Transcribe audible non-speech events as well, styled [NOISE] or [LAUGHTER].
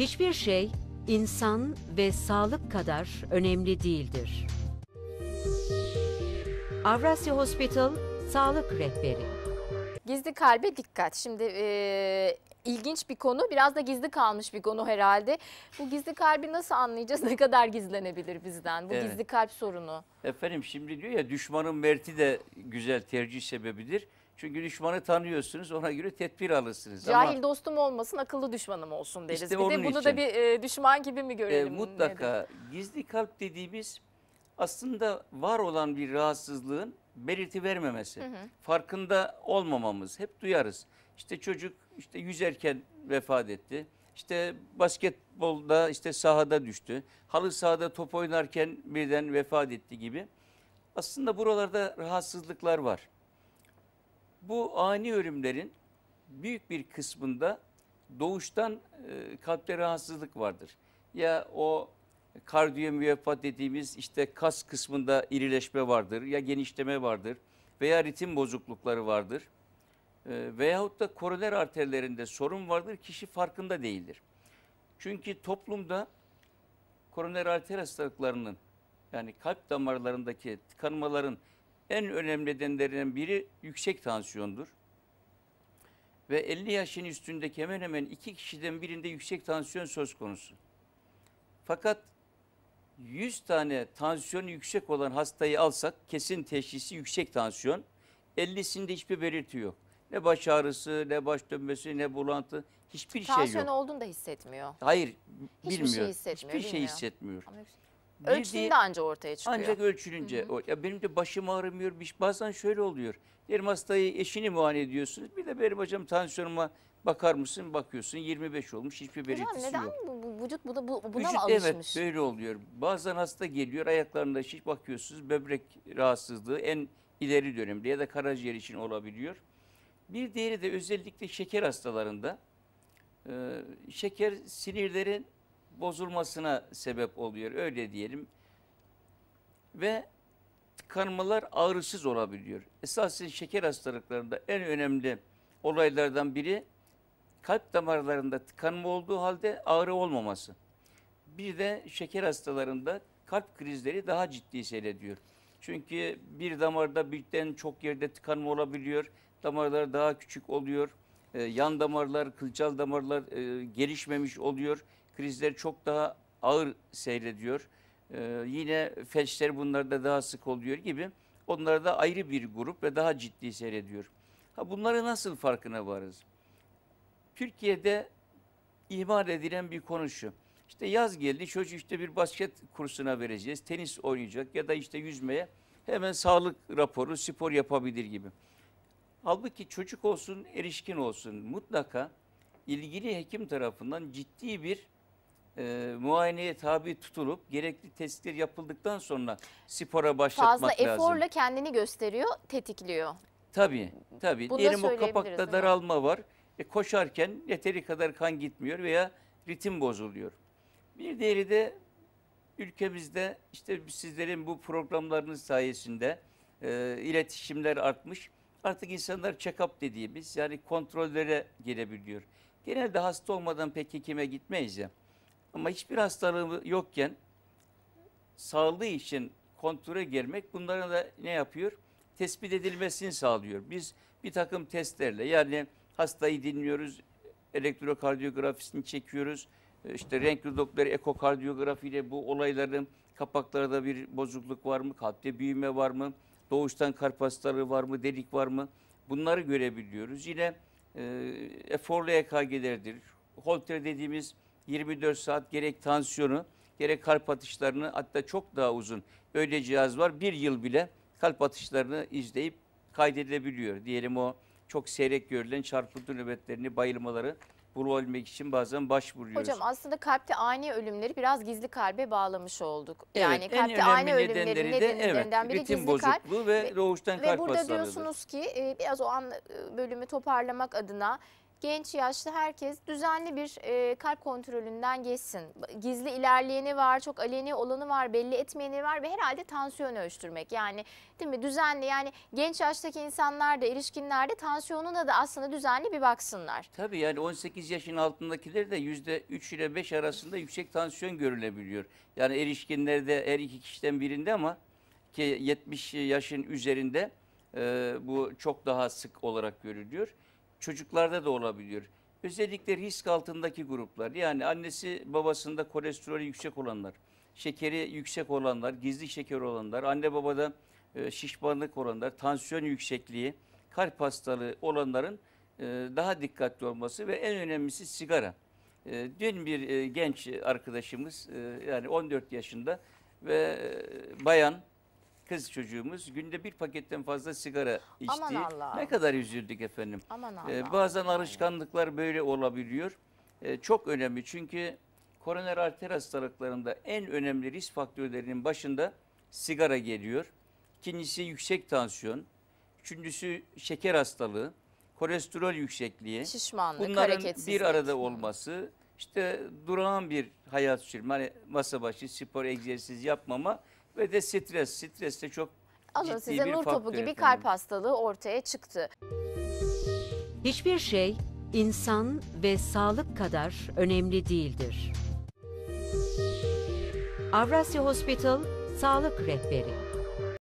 Hiçbir şey insan ve sağlık kadar önemli değildir. Avrasya Hospital Sağlık Rehberi Gizli kalbe dikkat. Şimdi e, ilginç bir konu. Biraz da gizli kalmış bir konu herhalde. Bu gizli kalbi nasıl anlayacağız? [LAUGHS] Ne kadar gizlenebilir bizden? Bu evet. gizli kalp sorunu. Efendim şimdi diyor ya düşmanın merti de güzel tercih sebebidir. Çünkü düşmanı tanıyorsunuz ona göre tedbir alırsınız. Cahil Ama, dostum olmasın akıllı düşmanım olsun deriz. İşte bir de bunu için. da bir e, düşman gibi mi görelim? E, mutlaka nedir? gizli kalp dediğimiz aslında var olan bir rahatsızlığın belirti vermemesi. Hı hı. Farkında olmamamız hep duyarız. İşte çocuk işte yüzerken vefat etti. İşte basketbolda işte sahada düştü. Halı sahada top oynarken birden vefat etti gibi. Aslında buralarda rahatsızlıklar var. Bu ani ölümlerin büyük bir kısmında doğuştan e, kalpte rahatsızlık vardır. Ya o kardiyomiyopat dediğimiz işte kas kısmında irileşme vardır ya genişleme vardır veya ritim bozuklukları vardır. E, veyahut da koroner arterlerinde sorun vardır kişi farkında değildir. Çünkü toplumda koroner arter hastalıklarının yani kalp damarlarındaki tıkanmaların en önemli nedenlerinden biri yüksek tansiyondur. Ve 50 yaşın üstündeki hemen hemen iki kişiden birinde yüksek tansiyon söz konusu. Fakat 100 tane tansiyon yüksek olan hastayı alsak kesin teşhisi yüksek tansiyon. 50'sinde hiçbir belirti yok. Ne baş ağrısı, ne baş dönmesi, ne bulantı hiçbir Tansiyon şey yok. Tansiyon olduğunu da hissetmiyor. Hayır, Hiçbir şey bilmiyor. Şey hissetmiyor, Hiçbir şey bilmiyor. şey hissetmiyor. Ama Ölçünde ancak ortaya çıkıyor. Ancak ölçülünce. Hı hı. Ya benim de başım ağrımıyor. Bir, bazen şöyle oluyor. Diyelim hastayı eşini muayene ediyorsunuz. Bir de benim hocam tansiyonuma bakar mısın? Bakıyorsun 25 olmuş. Hiçbir belirtisi hocam, neden yok. Bu, vücut buna, bu, buna vücut, mı alışmış? Evet böyle oluyor. Bazen hasta geliyor ayaklarında şiş bakıyorsunuz. Böbrek rahatsızlığı en ileri dönemde ya da karaciğer için olabiliyor. Bir diğeri de özellikle şeker hastalarında. Ee, şeker sinirlerin bozulmasına sebep oluyor öyle diyelim. Ve tıkanmalar ağrısız olabiliyor. Esasen şeker hastalıklarında en önemli olaylardan biri kalp damarlarında tıkanma olduğu halde ağrı olmaması. Bir de şeker hastalarında kalp krizleri daha ciddi seyrediyor. Çünkü bir damarda birden çok yerde tıkanma olabiliyor. Damarlar daha küçük oluyor. E, yan damarlar, kılcal damarlar e, gelişmemiş oluyor krizleri çok daha ağır seyrediyor. Ee, yine felçler bunlarda daha sık oluyor gibi. Onlar da ayrı bir grup ve daha ciddi seyrediyor. Ha bunları nasıl farkına varız? Türkiye'de ihmal edilen bir konu şu. İşte yaz geldi çocuk işte bir basket kursuna vereceğiz. Tenis oynayacak ya da işte yüzmeye hemen sağlık raporu spor yapabilir gibi. Halbuki çocuk olsun erişkin olsun mutlaka ilgili hekim tarafından ciddi bir e, muayeneye tabi tutulup gerekli testler yapıldıktan sonra spora başlatmak Fazla lazım. Fazla eforla kendini gösteriyor, tetikliyor. Tabii, tabii. Bunu Diyelim o kapakta daralma var. E, koşarken yeteri kadar kan gitmiyor veya ritim bozuluyor. Bir diğeri de ülkemizde işte sizlerin bu programlarınız sayesinde e, iletişimler artmış. Artık insanlar check-up dediğimiz yani kontrollere girebiliyor. Genelde hasta olmadan pek hekime gitmeyiz ya. Ama hiçbir hastalığı yokken sağlığı için kontrole girmek bunlara da ne yapıyor? Tespit edilmesini sağlıyor. Biz bir takım testlerle yani hastayı dinliyoruz, elektrokardiyografisini çekiyoruz, işte renkli dokları ekokardiyografiyle bu olayların kapaklarda bir bozukluk var mı, kalpte büyüme var mı, doğuştan kalp hastalığı var mı, delik var mı bunları görebiliyoruz. Yine e, eforlu EKG'lerdir. Holter dediğimiz 24 saat gerek tansiyonu gerek kalp atışlarını hatta çok daha uzun öyle cihaz var. Bir yıl bile kalp atışlarını izleyip kaydedebiliyor Diyelim o çok seyrek görülen çarpıntı nöbetlerini, bayılmaları bulabilmek için bazen başvuruyoruz. Hocam aslında kalpte ani ölümleri biraz gizli kalbe bağlamış olduk. Evet, yani kalpte ani ölümlerin de, nedenlerinden evet, biri gizli kalp. ve, ve rohuştan ve kalp Ve burada diyorsunuz ki e, biraz o an e, bölümü toparlamak adına genç yaşlı herkes düzenli bir e, kalp kontrolünden geçsin. Gizli ilerleyeni var, çok aleni olanı var, belli etmeyeni var ve herhalde tansiyon ölçtürmek. Yani değil mi düzenli yani genç yaştaki insanlar da erişkinlerde tansiyonuna da aslında düzenli bir baksınlar. Tabii yani 18 yaşın altındakiler de %3 ile 5 arasında yüksek tansiyon görülebiliyor. Yani erişkinlerde her iki kişiden birinde ama ki 70 yaşın üzerinde e, bu çok daha sık olarak görülüyor çocuklarda da olabiliyor. Özellikle risk altındaki gruplar yani annesi babasında kolesterolü yüksek olanlar, şekeri yüksek olanlar, gizli şeker olanlar, anne babada e, şişmanlık olanlar, tansiyon yüksekliği, kalp hastalığı olanların e, daha dikkatli olması ve en önemlisi sigara. E, dün bir genç arkadaşımız yani 14 yaşında ve bayan kız çocuğumuz günde bir paketten fazla sigara içti. Ne kadar üzüldük efendim. Aman Allah. Ee, bazen alışkanlıklar böyle olabiliyor. Ee, çok önemli çünkü koroner arter hastalıklarında en önemli risk faktörlerinin başında sigara geliyor. İkincisi yüksek tansiyon. Üçüncüsü şeker hastalığı, kolesterol yüksekliği. Şişmanlık, Bunların bir arada olması, işte durağan bir hayat sürme, hani masa başı, spor, egzersiz yapmama ve de stres. Stres de çok Alın ciddi size bir nur topu gibi efendim. kalp hastalığı ortaya çıktı. Hiçbir şey insan ve sağlık kadar önemli değildir. Avrasya Hospital Sağlık Rehberi